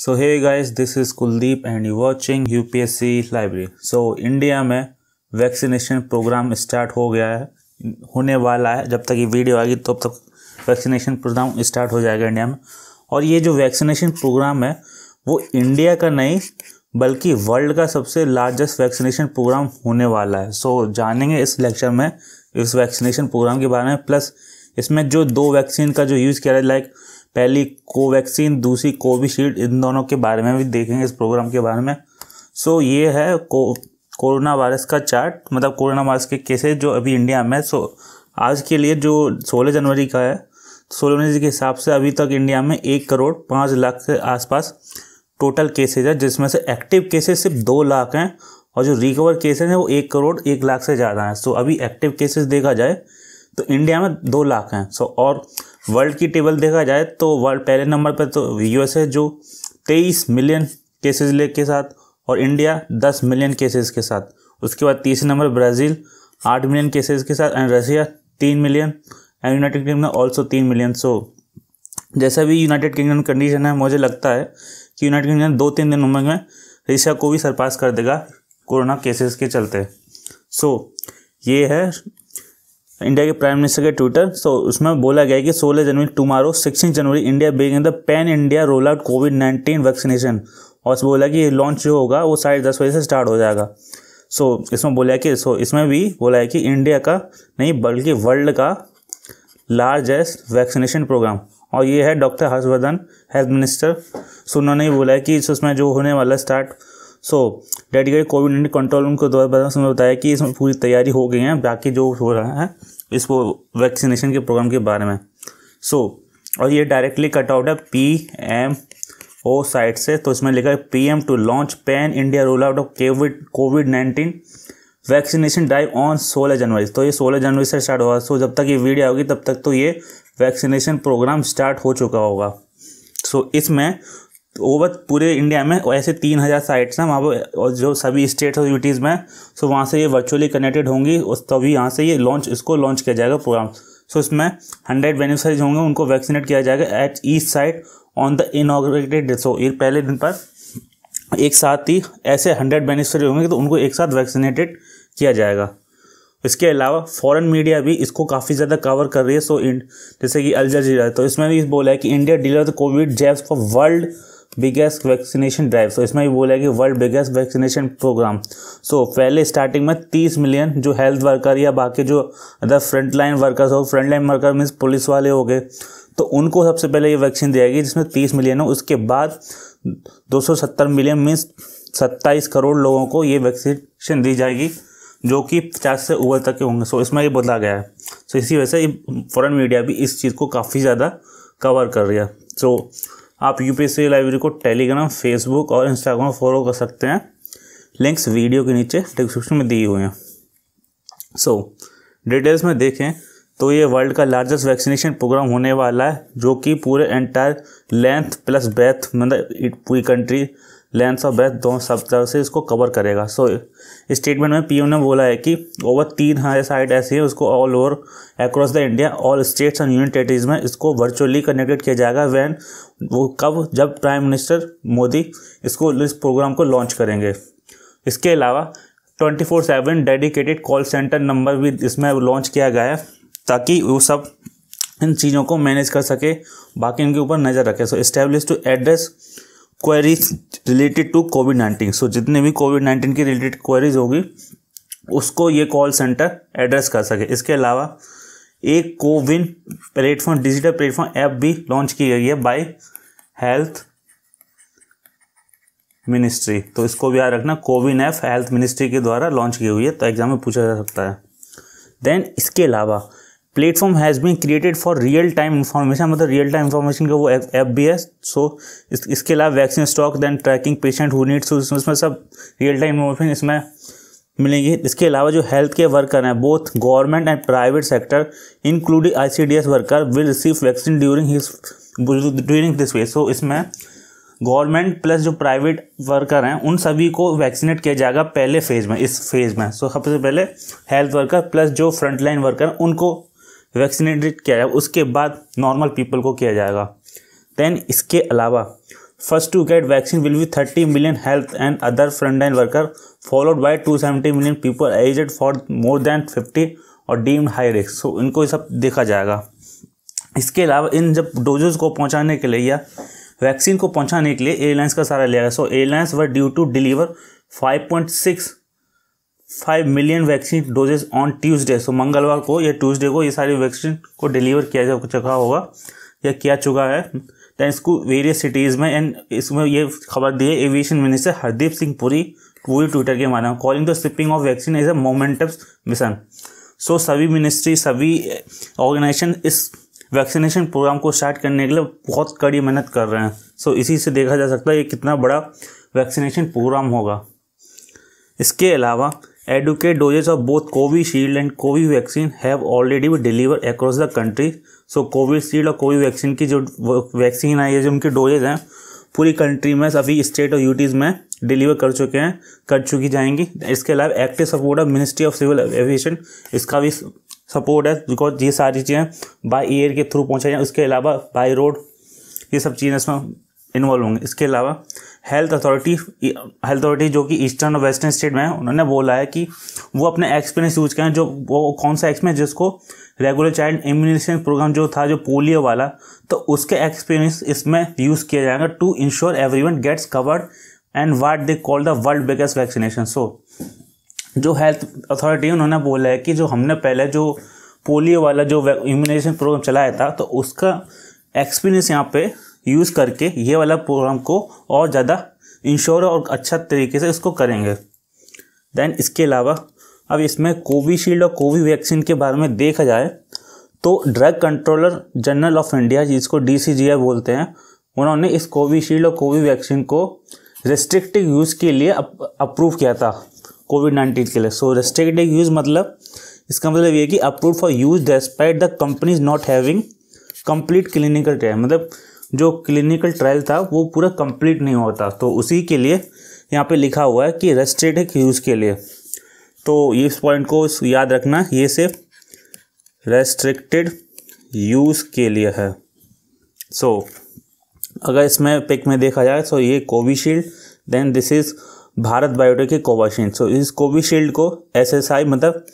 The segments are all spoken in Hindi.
so hey guys this is Kuldeep and you watching UPSC library so India में वैक्सीनेशन प्रोग्राम स्टार्ट हो गया है होने वाला है जब तक ये वीडियो आएगी तब तो तक वैक्सीनेशन प्रोग्राम स्टार्ट हो जाएगा इंडिया में और ये जो वैक्सीनेशन प्रोग्राम है वो इंडिया का नहीं बल्कि वर्ल्ड का सबसे लार्जेस्ट वैक्सीनेशन प्रोग्राम होने वाला है सो so, जानेंगे इस लेक्चर में इस वैक्सीनेशन प्रोग्राम के बारे में प्लस इसमें जो दो वैक्सीन का जो यूज़ किया जाए लाइक पहली कोवैक्सीन दूसरी कोविशील्ड इन दोनों के बारे में भी देखेंगे इस प्रोग्राम के बारे में सो ये है को कोरोना वायरस का चार्ट मतलब कोरोना वायरस के केसेस जो अभी इंडिया में सो आज के लिए जो सोलह जनवरी का है सोलह जनवरी के हिसाब से अभी तक इंडिया में एक करोड़ पाँच लाख के आसपास टोटल केसेज है जिसमें से एक्टिव केसेस सिर्फ दो लाख हैं और जो रिकवर केसेज हैं वो एक करोड़ एक लाख से ज़्यादा हैं सो अभी एक्टिव केसेस देखा जाए तो इंडिया में दो लाख हैं सो और वर्ल्ड की टेबल देखा जाए तो वर्ल्ड पहले नंबर पर तो यूएसए जो तेईस मिलियन केसेस ले के साथ और इंडिया दस मिलियन केसेस के साथ उसके बाद तीसरे नंबर ब्राज़ील आठ मिलियन केसेस के साथ एंड रशिया तीन million and United Kingdom also तीन मिलियन सो जैसा भी यूनाइटेड किंगडम कंडीशन है मुझे लगता है कि यूनाइटेड किंगडम दो तीन दिन उम्र में रशिया को भी सरपास कर देगा कोरोना केसेस के चलते सो so, ये है इंडिया के प्राइम मिनिस्टर के ट्विटर सो उसमें बोला गया कि 16 जनवरी tomorrow 16 January India begin the pan India roll out covid nineteen vaccination और उसमें बोला कि लॉन्च जो होगा वो साढ़े दस बजे से स्टार्ट हो जाएगा सो so, इसमें बोला कि सो so, इसमें भी बोला है कि इंडिया का नहीं बल्कि वर्ल्ड का लार्जेस्ट वैक्सीनेशन प्रोग्राम और ये है doctor Harsh Vardhan health minister so उन्होंने बोला है कि इसमें जो होने वाला start so dedicate covid nineteen control room के द्वारा उन्होंने बताया कि इसमें पूरी तैयारी हो गई है बाकी जो हो रहा है इसको वैक्सीनेशन के प्रोग्राम के बारे में सो और ये डायरेक्टली कट आउट है पी एम ओ साइट से तो इसमें लिखा है P M to launch pan India roll out of covid covid nineteen vaccination drive on सोलह जनवरी तो ये सोलह जनवरी से स्टार्ट होगा सो जब तक ये वीडियो आएगी तब तक तो ये वैक्सीनेशन प्रोग्राम स्टार्ट हो चुका होगा सो so, इसमें ओवर पूरे इंडिया में ऐसे तीन हज़ार साइट्स हैं वहाँ पर और जो सभी स्टेट्स और यूटीज़ में सो वहाँ से ये वर्चुअली कनेक्टेड होंगी उस तभी यहाँ से ये लॉन्च इसको लॉन्च किया जाएगा प्रोग्राम सो इसमें हंड्रेड बेनिफिशरीज होंगे उनको वैक्सीनेट किया जाएगा at each site on the day so ये पहले दिन पर एक साथ ही ऐसे हंड्रेड बेनिफिशरी होंगे तो उनको एक साथ वैक्सीनेटेड किया जाएगा इसके अलावा फॉरेन मीडिया भी इसको काफ़ी ज़्यादा कवर कर रही है सो जैसे कि अल जजीरा तो इसमें भी बोला है कि India dealer the covid jabs for world biggest vaccination drive so इसमें भी बोला है कि world biggest vaccination program so पहले स्टार्टिंग में तीस मिलियन जो हेल्थ वर्कर या बाकी जो अदर फ्रंट लाइन वर्कर्स हो front line worker means police वाले हो गए तो उनको सबसे पहले ये वैक्सीन दी जाएगी जिसमें तीस मिलियन हो उसके बाद सत्तर मिलियन मीन्स सत्ताईस करोड़ लोगों को ये वैक्सीनेशन दी जाएगी जो कि पचास से ऊपर तक के होंगे सो इसमें ये बदला गया है सो इसी वजह से फॉरेन मीडिया भी इस चीज़ को काफ़ी ज़्यादा कवर कर रही है सो आप यूपीएससी लाइब्रेरी को टेलीग्राम फेसबुक और इंस्टाग्राम फॉलो कर सकते हैं लिंक्स वीडियो के नीचे डिस्क्रिप्शन में दिए हुए हैं सो so, डिटेल्स में देखें तो ये वर्ल्ड का लार्जेस्ट वैक्सीनेशन प्रोग्राम होने वाला है जो कि पूरे एंटायर लेंथ प्लस ब्रेथ मतलब पूरी कंट्री लेंथ और ब्रेथ दोनों सब तरह से इसको कवर करेगा सो स्टेटमेंट में पीएम ने बोला है कि ओवर तीन हज़ार साइट ऐसी है उसको all over across the India all states and union territories में इसको वर्चुअली कनेक्टेड किया जाएगा वैन वो कब जब प्राइम मिनिस्टर मोदी इसको इस प्रोग्राम को लॉन्च करेंगे इसके अलावा twenty four seven dedicated call centre number भी इसमें लॉन्च किया गया है ताकि वो सब इन चीज़ों को मैनेज कर सके बाकी इनके ऊपर नज़र रखे so establish to address queries related to covid nineteen so जितने भी कोविड नाइन्टीन की रिलेटेड क्वेरीज होगी उसको ये कॉल सेंटर एड्रेस कर सके इसके अलावा एक CoWIN platform digital platform app भी लॉन्च की गई है बाय हेल्थ मिनिस्ट्री तो इसको भी याद रखना कोविन ऐप हेल्थ मिनिस्ट्री के द्वारा लॉन्च की हुई है तो एग्जाम में पूछा जा सकता है देन इसके अलावा platform has been created for real time information मतलब रियल टाइम इन्फॉर्मेशन का वो ऐप भी है सो इस, इसके अलावा vaccine stock then tracking patient who needs उसमें सब रियल टाइम इन्फॉर्मेशन इसमें मिलेंगी इसके अलावा जो हेल्थ केयर वर्कर हैं both government and private sector including I C D S worker will receive vaccine during his during this way so इसमें गवर्नमेंट प्लस जो प्राइवेट वर्कर हैं उन सभी को वैक्सीनेट किया जाएगा पहले फेज में इस फेज में सो so, सबसे पहले हेल्थ वर्कर प्लस जो फ्रंटलाइन वर्कर उनको वैक्सीनेटेड किया जाएगा उसके बाद नॉर्मल पीपल को किया जाएगा देन इसके अलावा first to get vaccine will be thirty million health and other front line worker followed by to seventy million people aged for more than fifty और डीम्ड हाई रिस्क सो इनको सब देखा जाएगा इसके अलावा इन जब डोजेज को पहुँचाने के लिए या वैक्सीन को पहुँचाने के लिए एयरलाइंस का सहारा लिया गया so airlines were due to deliver six five million vaccine doses on Tuesday so मंगलवार को या ट्यूसडे को ये सारी वैक्सीन को डिलीवर किया जा चुका होगा या किया चुका है दैन इसको वेरियस सिटीज़ में एंड इसमें ये खबर दी है एविएशन मिनिस्टर हरदीप सिंह पुरी पूरी ट्विटर के माध्यम calling the shipping of vaccine is a momentous mission so सभी मिनिस्ट्री सभी ऑर्गेनाइजेशन eh, इस वैक्सीनेशन प्रोग्राम को स्टार्ट करने के लिए बहुत कड़ी मेहनत कर रहे हैं सो so, इसी से देखा जा सकता है ये कितना बड़ा वैक्सीनेशन प्रोग्राम होगा इसके अलावा adequate doses of both Covishield and Covi vaccine have already भी deliver across the country so Covishield और Covi वैक्सीन की जो वैक्सीन आई है जो उनके डोजेज हैं पूरी कंट्री में सभी स्टेट और यूटीज़ में डिलीवर कर चुके हैं कर चुकी जाएंगी इसके अलावा active support of ministry of civil aviation इसका भी सपोर्ट है बिकॉज ये सारी चीज़ें बाई एयर के थ्रू पहुँचाई जाए उसके अलावा बाई रोड ये सब चीज़ें इसमें इन्वॉल्व होंगे इसके अलावा हेल्थ अथॉरिटी हेल्थ अथॉरिटी जो कि ईस्टर्न और वेस्टर्न स्टेट में है उन्होंने बोला है कि वो अपने एक्सपीरियंस यूज करें जो वो कौन सा एक्सपीरियंस जिसको रेगुलर चाइल्ड इम्यूनेशन प्रोग्राम जो था जो पोलियो वाला तो उसके एक्सपीरियंस इसमें यूज़ किया जाएगा to ensure everyone gets covered and what they call the world biggest vaccination so जो हेल्थ अथॉरिटी है उन्होंने बोला है कि जो हमने पहले जो पोलियो वाला जो इम्यूनेशन प्रोग्राम चलाया था तो उसका एक्सपीरियंस यहाँ पे यूज़ करके ये वाला प्रोग्राम को और ज़्यादा इंश्योर और अच्छा तरीके से इसको करेंगे देन इसके अलावा अब इसमें कोविशील्ड और वैक्सीन के बारे में देखा जाए तो drug controller general of India जिसको डी बोलते हैं उन्होंने इस कोविशील्ड और वैक्सीन को रेस्ट्रिक्टिव यूज़ के लिए अप्रूव किया था कोविड नाइन्टीन के लिए सो रेस्ट्रिक्टिव यूज़ मतलब इसका मतलब ये कि approve for use despite the companies not having complete clinical trial मतलब जो क्लिनिकल ट्रायल था वो पूरा कंप्लीट नहीं होता तो उसी के लिए यहाँ पे लिखा हुआ है कि रेस्ट्रेटेड यूज़ के लिए तो इस पॉइंट को याद रखना ये सिर्फ रेस्ट्रिक्टेड यूज़ के लिए है सो so, अगर इसमें पिक में देखा जाए तो ये Covishield then this is Bharat Biotech की कोविशील्ड सो इस कोविशील्ड को एसएसआई मतलब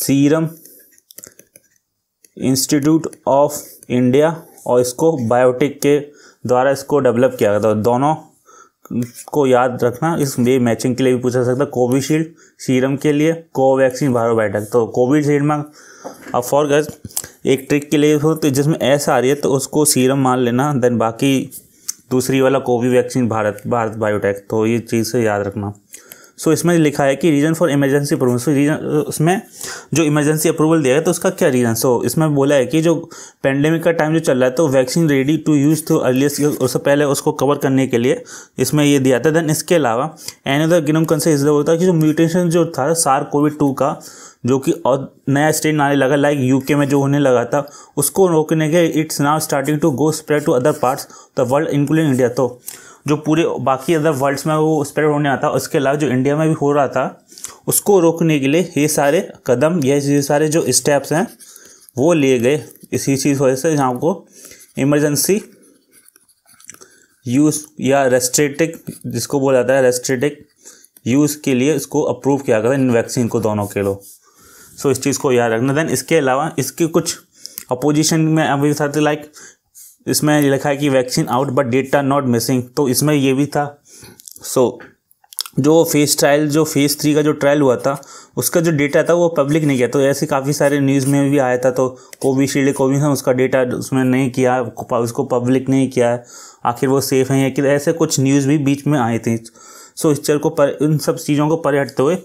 सीरम इंस्टीट्यूट ऑफ इंडिया और इसको बायोटिक के द्वारा इसको डेवलप किया गया था दोनों को याद रखना इस ये मैचिंग के लिए भी पूछा सकता है कोविशील्ड सीरम के लिए कोवैक्सीन बायोबायोटेक तो कोविशील्ड में अब फॉर गज एक ट्रिक के लिए हो तो जिसमें ऐसा आ रही है तो उसको सीरम मान लेना देन बाकी दूसरी वाला कोविवैक्सीन भारत भारत बायोटेक तो ये चीज़ से याद रखना सो इसमें लिखा है कि reason for emergency approval so reason उसमें जो इमरजेंसी अप्रूवल दिया है तो उसका क्या रीज़न सो so, इसमें बोला है कि जो पेंडेमिक का टाइम जो चल रहा है तो vaccine ready to use to earliest उससे पहले उसको कवर करने के लिए इसमें ये दिया था देन इसके अलावा एन अदर गिनम कंसर्न इसलिए होता है कि जो म्यूटेशन जो था सार कोविड टू का जो कि और नया स्टेट आने लगा लाइक यूके में जो होने लगा था उसको रोकने के it's now starting to go spread to other parts the world including India तो जो पूरे बाकी अदर वर्ल्ड्स में वो स्प्रेड होने आता उसके अलावा जो इंडिया में भी हो रहा था उसको रोकने के लिए ये सारे कदम ये सारे जो स्टेप्स हैं वो लिए गए इसी चीज़ वजह से जहाँ को इमरजेंसी यूज़ या रेस्ट्रेटिक जिसको बोला जाता है रेस्ट्रेटिक यूज़ के लिए इसको अप्रूव किया गया इन वैक्सीन को दोनों के लो सो so, इस चीज़ को याद रखना देन इसके अलावा इसके कुछ अपोजिशन में अभी लाइक इसमें लिखा है कि vaccine out but data not missing तो इसमें ये भी था सो so, जो फेस ट्रायल जो फेस थ्री का जो ट्रायल हुआ था उसका जो डेटा था वो पब्लिक नहीं किया तो ऐसे काफ़ी सारे न्यूज़ में भी आया था तो कोविशील्ड कोविन उसका डेटा उसमें नहीं किया उसको पब्लिक नहीं किया आखिर वो सेफ़ है या कि ऐसे कुछ न्यूज़ भी बीच में आए थे सो इस चल को पर इन सब चीज़ों को पर हटते हुए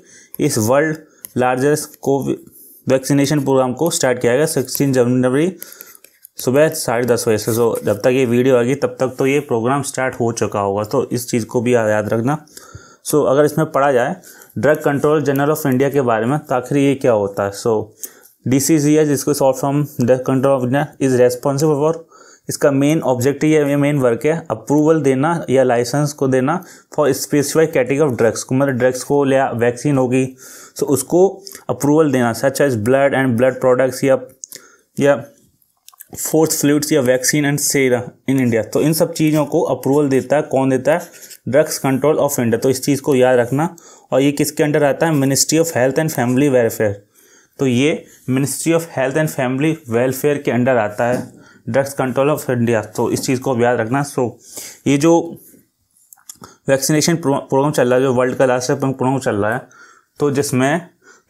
इस world largest Covid vaccination programme को स्टार्ट किया गया सिक्सटीन जनवरी सुबह साढ़े दस बजे से सो जब तक ये वीडियो आएगी तब तक तो ये प्रोग्राम स्टार्ट हो चुका होगा तो इस चीज़ को भी याद रखना सो so, अगर इसमें पढ़ा जाए drug control general of India के बारे में तो आखिर ये क्या होता है सो डी सी सी है जिसको solve from drug control of India is responsible for इसका मेन ऑब्जेक्ट ये मेन वर्क है अप्रूवल देना या लाइसेंस को देना for specified category of drugs को मतलब ड्रग्स को या वैक्सीन होगी सो so, उसको अप्रूवल देना such as blood and blood products या या फोर्थ फ्लूड्स या vaccine and sera in India तो इन सब चीज़ों को अप्रूवल देता है कौन देता है ड्रग्स कंट्रोल ऑफ इंडिया तो इस चीज़ को याद रखना और ये किसके अंडर आता है ministry of health and family welfare तो ये ministry of health and family welfare के अंडर आता है ड्रग्स कंट्रोल ऑफ इंडिया तो इस चीज़ को याद रखना सो ये जो वैक्सीनेशन प्रोग्राम चल रहा है जो वर्ल्ड का लास्ट प्रोग्राम चल रहा है तो जिसमें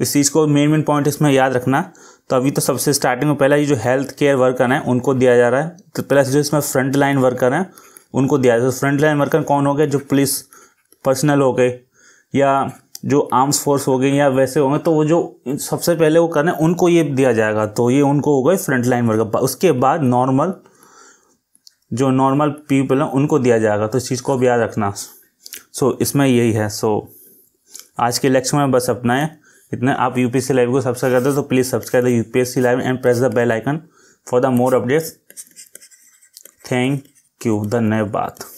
इस चीज़ को मेन मेन पॉइंट इसमें याद रखना तो अभी तो सबसे स्टार्टिंग में पहला ये जो हेल्थ केयर वर्कर हैं उनको दिया जा रहा है तो पहला जो इसमें फ्रंट लाइन वर्कर हैं उनको दिया जा रहा है फ्रंट लाइन वर्कर कौन हो गए जो पुलिस पर्सनल हो गए या जो आर्म्स फोर्स हो गए या वैसे होंगे तो वो जो सबसे पहले वो करना है उनको ये दिया जाएगा तो ये उनको हो गए फ्रंट लाइन वर्कर उसके बाद नॉर्मल जो नॉर्मल पीपल हैं उनको दिया जाएगा तो इस चीज़ को अब याद रखना सो so, इसमें यही है सो so, आज के लेक्चर में बस अपना है इतना आप पी लाइव को सब्सक्राइब करते हो तो please subscribe the UPSC live and press the bell icon for the more updates thank you धन्यवाद